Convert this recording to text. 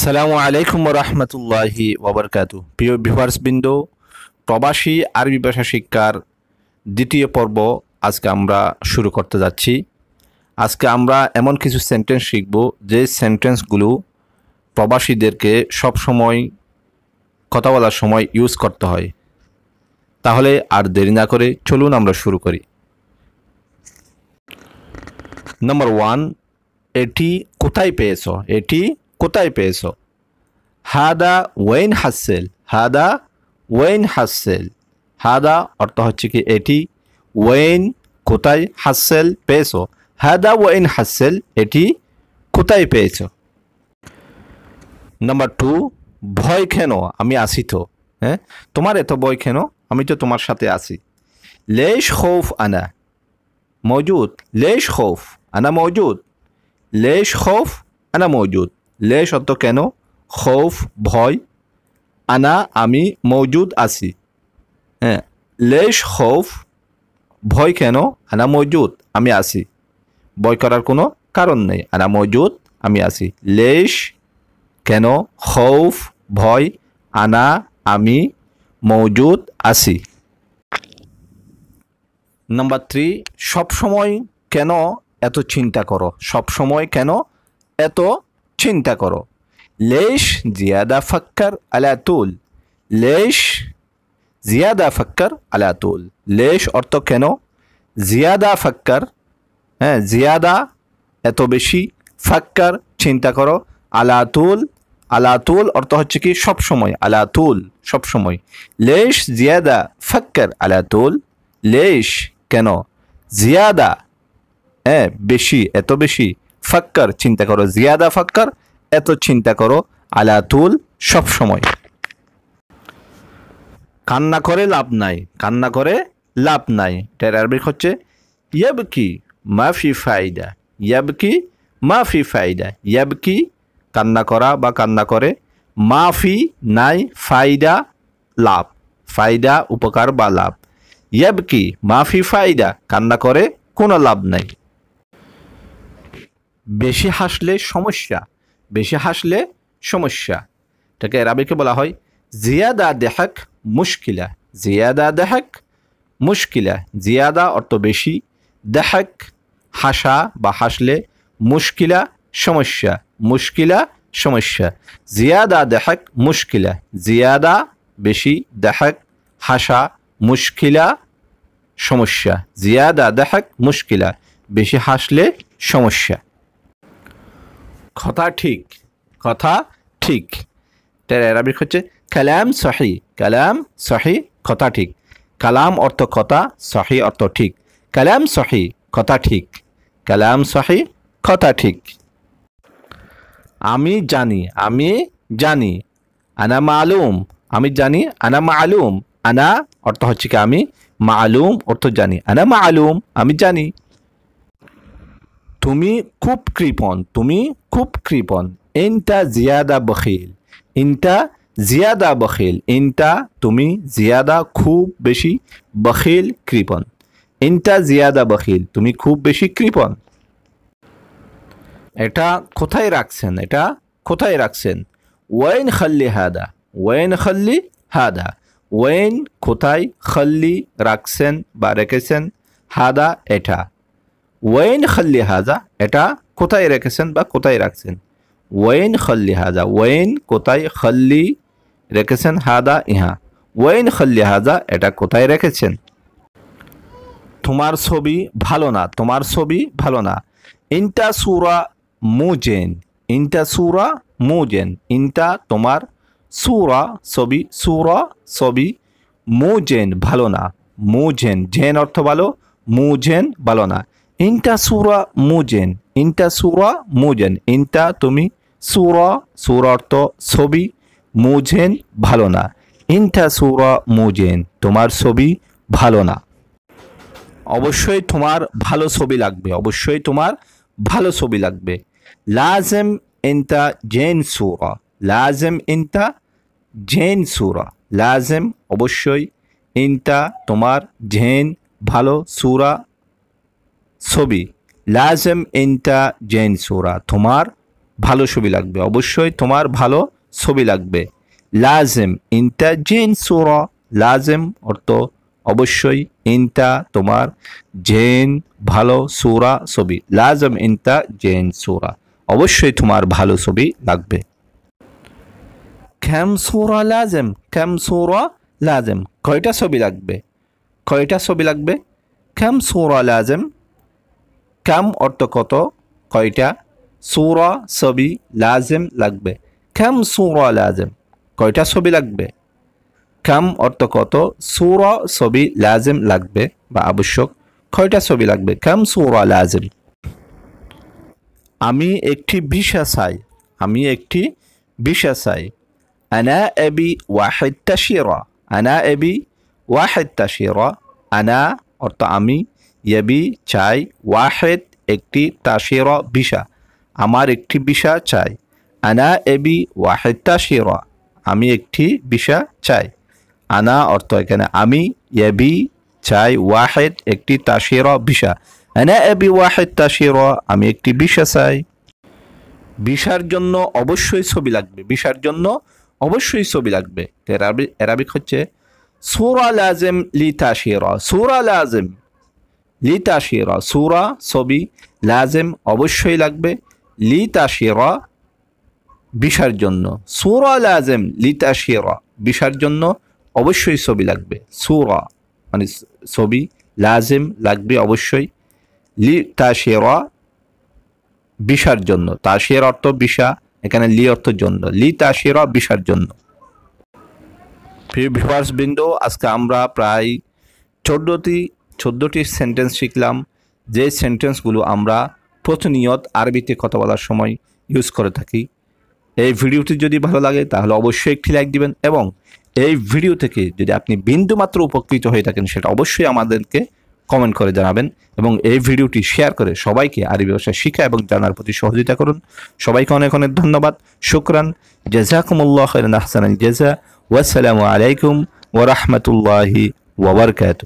সালামু আলাইকুম রহমতুল্লাহি ওবরকাতু প্রিয় বিভার্সবৃন্দ প্রবাসী আরবি ভাষা শিক্ষার দ্বিতীয় পর্ব আজকে আমরা শুরু করতে যাচ্ছি আজকে আমরা এমন কিছু সেন্টেন্স শিখব যে সেন্টেন্সগুলো প্রবাসীদেরকে সব সময় কথা বলার সময় ইউজ করতে হয় তাহলে আর দেরি না করে চলুন আমরা শুরু করি নম্বর ওয়ান এটি কোথায় পেয়েছ এটি কোথায় পেয়েছ হাদা ওয়েন হাসেল হাদা ওয়েন হাসেল হাদা অর্থ হচ্ছে কি এটি ওয়েন কোথায় হাসেল পেয়েছ হাদা ওয়েন হাসেল এটি কোথায় পেয়েছ নাম্বার টু ভয় কেন আমি আসি তো হ্যাঁ তোমার এত ভয় কেন আমি তো তোমার সাথে আসি লেশ খৌফ আনা মজুদ লেশ খৌফ আনা মজুদ লেশ খৌফ আনা মজুদ লে শব্দ কেন খৌফ ভয় আনা আমি মৌজুদ আছি হ্যাঁ লেশ খৌফ ভয় কেন আনা মজুদ আমি আছি ভয় করার কোনো কারণ নেই আনা মজুদ আমি আছি লেশ কেন খৌফ ভয় আনা আমি মজুদ আছি নাম্বার থ্রি সবসময় কেন এত চিন্তা করো সবসময় কেন এত চিন্তা করো লেশ জিয়াদা ফাক্কার আলাতুল লেশ জিয়াদা ফাক্কার আলাতুল লেশ অর্থ কেন জিয়াদা ফাক্কার হ্যাঁ জিয়াদা এত বেশি ফাক্কার চিন্তা করো আলাতুল আলাতুল অর্থ হচ্ছে কি সবসময় আলাতুল সবসময় লেশ জিয়াদা ফাক্কার আলাতুল লেশ কেন জিয়াদা হ্যাঁ বেশি এত বেশি ফাক্কার চিন্তা করো জিয়াদা ফাক্কার এত চিন্তা করো আলাতুল সব সময় কান্না করে লাভ নাই কান্না করে লাভ নাই এটার আরবিক হচ্ছে ইয়াবকি মাফি ফাইদা ইয়াবকি মাফি ফাইদা ইয়াবকি কান্না করা বা কান্না করে মাফি নাই ফাইদা লাভ ফাইদা উপকার বা লাভ ইয়াবকি মাফি ফাইদা কান্না করে কোনো লাভ নাই বেশি হাসলে সমস্যা বেশি হাসলে সমস্যা এটাকে আরবিকে বলা হয় জিয়াদা দেহাক মুশকিলা জিয়াদা দেহাক মুশকিলা জিয়াদা অর্থ বেশি দেহাক হাসা বা হাসলে মুশকিলা সমস্যা মুশকিলা সমস্যা জিয়াদা দেহাক মুশকিলা জিয়াদা বেশি দেহাক হাসা মুশকিলা সমস্যা জিয়াদা দেহাক মুশকিলা বেশি হাসলে সমস্যা কথা ঠিক কথা ঠিক তার আরবিক হচ্ছে কালাম সহি কালাম সহি কথা ঠিক কালাম অর্থ কথা সহি অর্থ ঠিক কালাম সহি কথা ঠিক কালাম সহি কথা ঠিক আমি জানি আমি জানি আনা মালুম আমি জানি আনা মালুম আনা অর্থ হচ্ছে কি আমি মালুম অর্থ জানি আনা মালুম আমি জানি তুমি খুব কৃপন তুমি খুব কৃপন ইনটা জিয়াদা বখিল ইনটা জিয়াদা বখিল ইনটা তুমি জিয়াদা খুব বেশি বখিল কৃপন ইনটা জিয়াদা বখিল তুমি খুব বেশি কৃপন এটা কোথায় রাখছেন এটা কোথায় রাখছেন ওয়েন খাল্লি হাদা ওয়েন খাল্লি হাদা ওয়েন কোথায় খাল্লি রাখছেন বা রেখেছেন হাদা এটা ওয়েন খাল্লি হাজা এটা কোথায় রেখেছেন বা কোথায় রাখছেন ওয়েন খাল্লি হাজা ওয়েন কোথায় খাল্লি রেখেছেন হাদা ইহা ওয়েন খাল্লি হাজা এটা কোথায় রেখেছেন তোমার ছবি ভালো না তোমার ছবি ভালো না ইনটা সুরা মুজেন ইন্টা সুরা মুজেন ইন্টা তোমার সুরা ছবি সুরা ছবি মুজেন ভালো না মুজেন জেন অর্থ ভালো মুজেন ভালো না ইনটা সুরা মুজেন ইনটা সুরা মুজেন ইনটা তুমি সুরা সুর অর্থ ছবি মুজেন ভালো না ইনটা সুরা মুজেন তোমার ছবি ভালো না অবশ্যই তোমার ভালো ছবি লাগবে অবশ্যই তোমার ভালো ছবি লাগবে লাজেম ইনটা জেন সুরা লাজেম ইনটা জেন সুরা লাজেম অবশ্যই ইনতা তোমার জেন ভালো সুরা ছবি লাজম ইনটা জেন সোরা তোমার ভালো ছবি লাগবে অবশ্যই তোমার ভালো ছবি লাগবে লাজেম ইনটা জেন সোরা লাজেম অর্থ অবশ্যই ইনটা তোমার জেন ভালো সোরা ছবি লাজম ইনটা জেন সোরা অবশ্যই তোমার ভালো ছবি লাগবে খ্যাম সোরা লাজেম খ্যাম সোরা লাজেম কয়টা ছবি লাগবে কয়টা ছবি লাগবে খ্যাম সোরা লাজেম কাম অর্থ কত কয়টা সুরা ছবি লাজেম লাগবে খ্যাম সুরা লাজেম কয়টা ছবি লাগবে কাম অর্থ কত সুরা ছবি লাজেম লাগবে বা আবশ্যক কয়টা ছবি লাগবে খ্যাম সুরা লাজেম আমি একটি ভিসা চাই আমি একটি ভিসা চাই আনা এবি ওয়াহেদ তাশিরা আনা এবি ওয়াহেদ তাশিরা আনা অর্থ আমি ইয়াবি চাই ওয়াহেদ একটি তাসির বিষা আমার একটি বিষা চাই আনা এবি ওয়াহেদ তাসির আমি একটি বিষা চাই আনা অর্থ এখানে আমি ইয়াবি চাই ওয়াহেদ একটি তাসির বিষা আনা এবি ওয়াহেদ তাসির আমি একটি বিষা চাই বিষার জন্য অবশ্যই ছবি লাগবে বিষার জন্য অবশ্যই ছবি লাগবে এরাবিক হচ্ছে সুরা লাজেম লি তাসির সুরা লাজেম লি তাশিরা সুরা ছবি লাজেম অবশ্যই লাগবে লি তাশিরা বিশার জন্য সুরা লাজেম লি তাশিরা বিশার জন্য অবশ্যই ছবি লাগবে সুরা মানে ছবি লাজেম লাগবে অবশ্যই লি তাশিরা বিশার জন্য তাশির অর্থ বিষা এখানে লি অর্থ জন্য লি তাশিরা বিশার জন্য প্রিয় আজকে আমরা প্রায় চোদ্দটি চোদ্দোটি সেন্টেন্স শিখলাম যে সেন্টেন্সগুলো আমরা প্রতিনিয়ত আরবিতে কথা বলার সময় ইউজ করে থাকি এই ভিডিওটি যদি ভালো লাগে তাহলে অবশ্যই একটি লাইক দিবেন এবং এই ভিডিও থেকে যদি আপনি বিন্দুমাত্র উপকৃত হয়ে থাকেন সেটা অবশ্যই আমাদেরকে কমেন্ট করে জানাবেন এবং এই ভিডিওটি শেয়ার করে সবাইকে আরবি ভাষা শিখা এবং জানার প্রতি সহযোগিতা করুন সবাইকে অনেক অনেক ধন্যবাদ শুক্রান জেজাকুমুল্লাহ হাসান জেজা ওয়াসালামু আলাইকুম ওরহমতুল্লাহি ওবরকাত